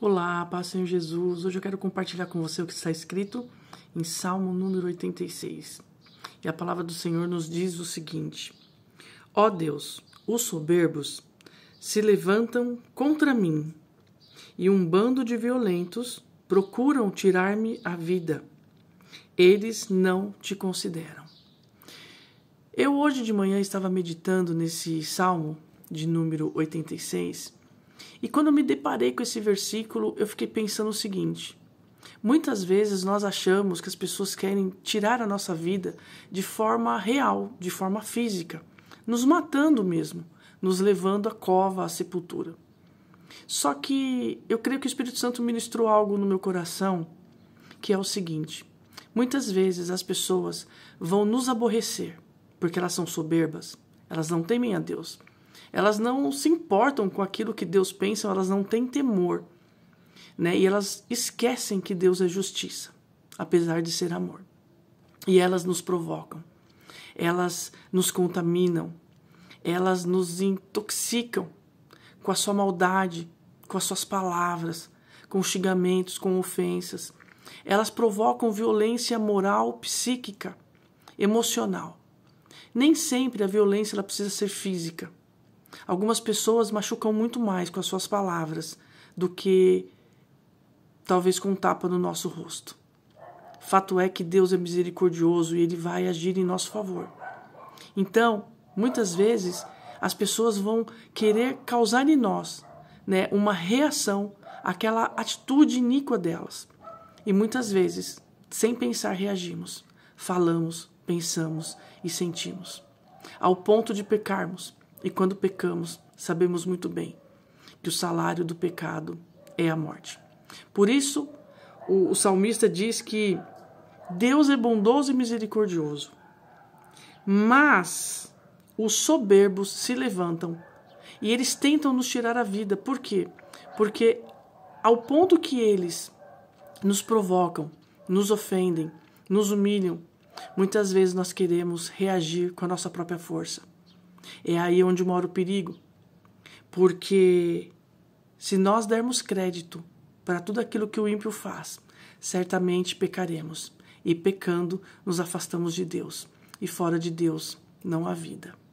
Olá, Paz Senhor Jesus. Hoje eu quero compartilhar com você o que está escrito em Salmo número 86. E a palavra do Senhor nos diz o seguinte: Ó oh Deus, os soberbos se levantam contra mim, e um bando de violentos procuram tirar-me a vida. Eles não te consideram. Eu hoje de manhã estava meditando nesse salmo de número 86 e quando eu me deparei com esse versículo, eu fiquei pensando o seguinte: muitas vezes nós achamos que as pessoas querem tirar a nossa vida de forma real, de forma física, nos matando mesmo, nos levando à cova, à sepultura. Só que eu creio que o Espírito Santo ministrou algo no meu coração, que é o seguinte: muitas vezes as pessoas vão nos aborrecer porque elas são soberbas, elas não temem a Deus, elas não se importam com aquilo que Deus pensa, elas não têm temor. Né? E elas esquecem que Deus é justiça, apesar de ser amor. E elas nos provocam, elas nos contaminam, elas nos intoxicam com a sua maldade, com as suas palavras, com xingamentos, com ofensas. Elas provocam violência moral, psíquica, emocional. Nem sempre a violência ela precisa ser física. Algumas pessoas machucam muito mais com as suas palavras do que talvez com um tapa no nosso rosto. Fato é que Deus é misericordioso e ele vai agir em nosso favor. Então, muitas vezes, as pessoas vão querer causar em nós né, uma reação àquela atitude iníqua delas. E muitas vezes, sem pensar, reagimos, falamos, pensamos e sentimos, ao ponto de pecarmos, e quando pecamos, sabemos muito bem que o salário do pecado é a morte. Por isso, o, o salmista diz que Deus é bondoso e misericordioso, mas os soberbos se levantam e eles tentam nos tirar a vida. Por quê? Porque ao ponto que eles nos provocam, nos ofendem, nos humilham, muitas vezes nós queremos reagir com a nossa própria força. É aí onde mora o perigo. Porque se nós dermos crédito para tudo aquilo que o ímpio faz, certamente pecaremos. E pecando, nos afastamos de Deus. E fora de Deus não há vida.